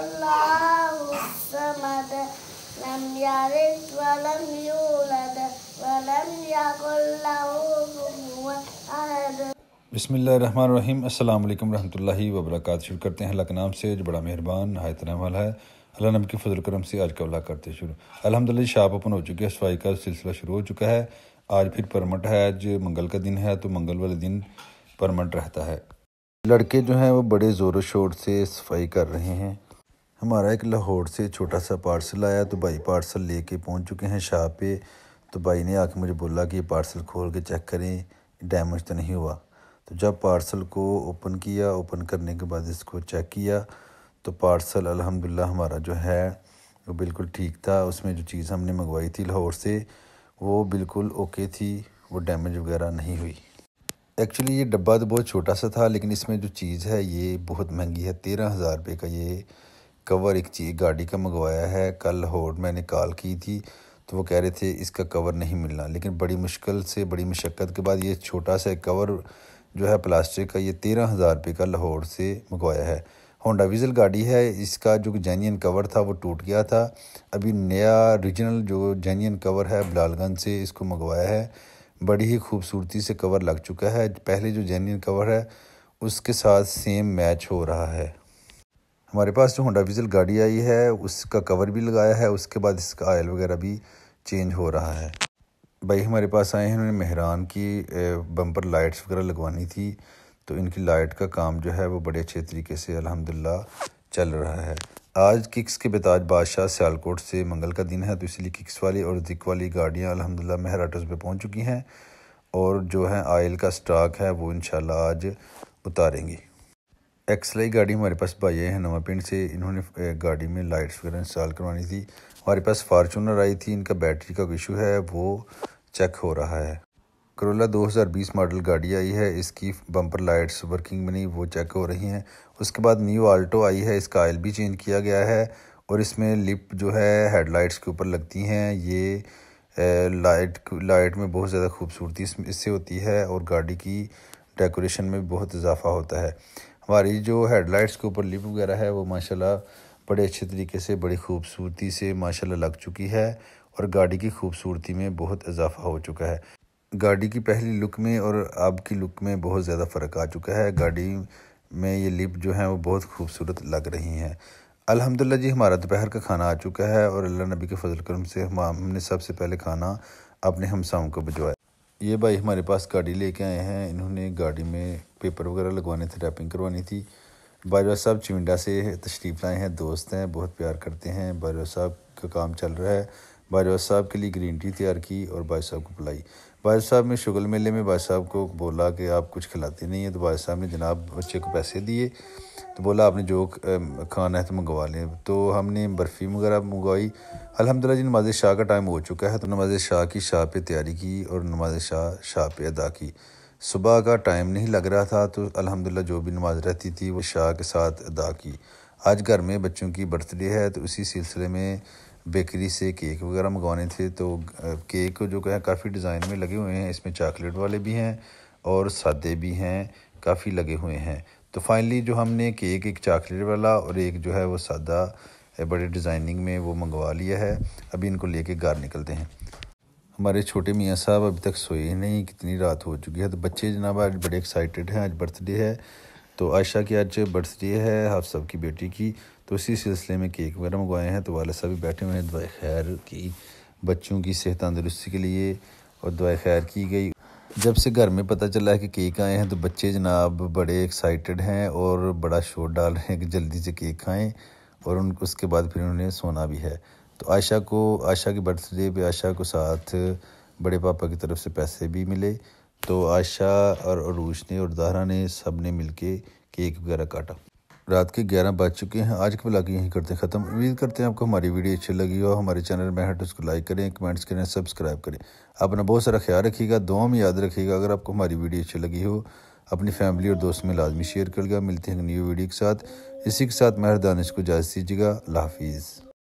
الله الصمد لم يلد ولم अल्लाम वरहि वबरक शुरू करते हैं अल्लाह के नाम से जो बड़ा मेहरबान नहायत रहम वाला है अल्लाह नम के फजल करम से आज का अल्लाह करते शुरू अलहमदिल्ला शाप ओपन हो चुके हैं सफाई का सिलसिला शुरू हो चुका है आज फिर परमट है आज मंगल का दिन है तो मंगल वाले दिन परमट रहता है लड़के जो हैं वो बड़े ज़ोर शोर से सफाई कर रहे हैं हमारा एक लाहौर से छोटा सा पार्सल आया तो भाई पार्सल लेके पहुंच चुके हैं शाह पे तो भाई ने आके मुझे बोला कि ये पार्सल खोल के चेक करें डैमेज तो नहीं हुआ तो जब पार्सल को ओपन किया ओपन करने के बाद इसको चेक किया तो पार्सल अल्हम्दुलिल्लाह हमारा जो है वो बिल्कुल ठीक था उसमें जो चीज़ हमने मंगवाई थी लाहौर से वो बिल्कुल ओके थी वो डैमेज वगैरह नहीं हुई एक्चुअली ये डब्बा तो बहुत छोटा सा था लेकिन इसमें जो चीज़ है ये बहुत महंगी है तेरह हज़ार रुपये का ये कवर एक चीज़ गाड़ी का मंगवाया है कल होड़ मैंने कॉल की थी तो वो कह रहे थे इसका कवर नहीं मिलना लेकिन बड़ी मुश्किल से बड़ी मशक्क़त के बाद ये छोटा सा कवर जो है प्लास्टिक का ये तेरह हज़ार रुपये का लाहौर से मंगवाया है होंडा विजल गाड़ी है इसका जो जैनियन कवर था वो टूट गया था अभी नया रिजनल जो जैनियन कवर है बलालगंज से इसको मंगवाया है बड़ी ही खूबसूरती से कवर लग चुका है पहले जो जैनियन कवर है उसके साथ सेम मैच हो रहा है हमारे पास जो होंडा विजल गाड़ी आई है उसका कवर भी लगाया है उसके बाद इसका आयल वगैरह भी चेंज हो रहा है भाई हमारे पास आए हैं उन्होंने मेहरान की बम्पर लाइट्स वगैरह लगवानी थी तो इनकी लाइट का काम जो है वो बड़े अच्छे तरीके से अल्हम्दुलिल्लाह चल रहा है आज किक्स के बेताज बादशाह सियालकोट से मंगल का दिन है तो इसलिए किक्स वाली और जिक वाली गाड़ियाँ अलहमदिल्ला मेहराटोस पर पहुँच चुकी हैं और जो है आयल का स्टॉक है वो इन आज उतारेंगी एक्सलाई गाड़ी हमारे पास भाई हैं नवा पिंड से इन्होंने गाड़ी में लाइट्स वगैरह इंस्टॉल करवानी थी हमारे पास फार्चूनर आई थी इनका बैटरी का इशू है वो चेक हो रहा है करोला 2020 मॉडल गाड़ी आई है इसकी बम्पर लाइट्स वर्किंग में नहीं वो चेक हो रही हैं उसके बाद न्यू आल्टो आई है इसका आयल भी चेंज किया गया है और इसमें लिप जो है हेडलाइट्स के ऊपर लगती हैं ये लाइट लाइट में बहुत ज़्यादा खूबसूरती इससे होती है और गाड़ी की डेकोरेशन में बहुत इजाफा होता है हमारी जो हेडलाइट्स के ऊपर लिप वगैरह है वो माशाल्लाह बड़े अच्छे तरीके से बड़ी खूबसूरती से माशाल्लाह लग चुकी है और गाड़ी की खूबसूरती में बहुत इजाफा हो चुका है गाड़ी की पहली लुक में और अब की लुक में बहुत ज़्यादा फ़र्क आ चुका है गाड़ी में ये लिप जो है वो बहुत खूबसूरत लग रही हैं अलहमदिल्ला जी हमारा दोपहर का खाना आ चुका है और अल्लाह नबी के फजल करम से हम हमने सबसे पहले खाना अपने हमसाओं को भिजवाया ये भाई हमारे पास गाड़ी लेके आए हैं इन्होंने गाड़ी में पेपर वगैरह लगवाने थे रैपिंग करवानी थी बाजवा साहब चिविंडा से तशरीफ़ लाए हैं दोस्त हैं बहुत प्यार करते हैं बाजवा साहब का काम चल रहा है बाजवा साहब के लिए ग्रीन टी तैयार की और बाजवा साहब को पिलाई भाई साहब ने शुगल मेले में भाई साहब को बोला कि आप कुछ खिलाते नहीं हैं तो भाई साहब ने जनाब बच्चे को पैसे दिए तो बोला आपने जो खाना है तो मंगवा लें तो हमने बर्फ़ी वगैरह मंगवाई अलहमदिल्ला जी नमाज शाह का टाइम हो चुका है तो नमाज शाह की शाह पे तैयारी की और नमाज शाह शाह पे अदा की सुबह का टाइम नहीं लग रहा था तो अलहमदिल्ला जो भी नमाज रहती थी वो शाह के साथ अदा की आज घर में बच्चों की बर्थडे है तो उसी सिलसिले में बेकरी से केक वगैरह मंगवाने थे तो केक जो है काफ़ी डिज़ाइन में लगे हुए हैं इसमें चॉकलेट वाले भी हैं और सादे भी हैं काफ़ी लगे हुए हैं तो फाइनली जो हमने केक एक चॉकलेट वाला और एक जो है वो सादा बड़े डिज़ाइनिंग में वो मंगवा लिया है अभी इनको लेके घर निकलते हैं हमारे छोटे मियाँ साहब अभी तक सोए ही नहीं कितनी रात हो चुकी है तो बच्चे जनाब आज बड़े एक्साइटेड हैं आज बर्थडे है तो आयशा की आज बर्थडे है आप सबकी बेटी की तो इसी सिलसिले में केक वगैरह मंगवाए हैं तो वाले साहब भी बैठे हुए हैं दुआ खैर की बच्चों की सेहत तंदरुस्ती के लिए और दुआ खैर की गई जब से घर में पता चला है कि केक आए हैं तो बच्चे जनाब बड़े एक्साइटेड हैं और बड़ा शोर डाल रहे हैं कि जल्दी से केक खाएँ और उन उसके बाद फिर उन्हें सोना भी है तो आयशा को आयशा के बर्थडे पे आयशा को साथ बड़े पापा की तरफ से पैसे भी मिले तो आयशा और अरूश ने और दारा ने सब ने मिल के केक वगैरह काटा रात के ग्यारह बज चुके हैं आज के ब्लॉग यहीं करते हैं खत्म उम्मीद करते हैं आपको हमारी वीडियो अच्छी लगी हो हमारे चैनल में हट तो उसको लाइक करें कमेंट्स करें सब्सक्राइब करें अपना बहुत सारा ख्याल रखिएगा दो में याद रखिएगा अगर आपको हमारी वीडियो अच्छी लगी हो अपनी फैमिली और दोस्त में लाजमी शेयर करिएगा मिलते हैं न्यू वीडियो के साथ इसी के साथ मेहर दानिश को जायज़ दीजिएगा अल्लाह हाफिज़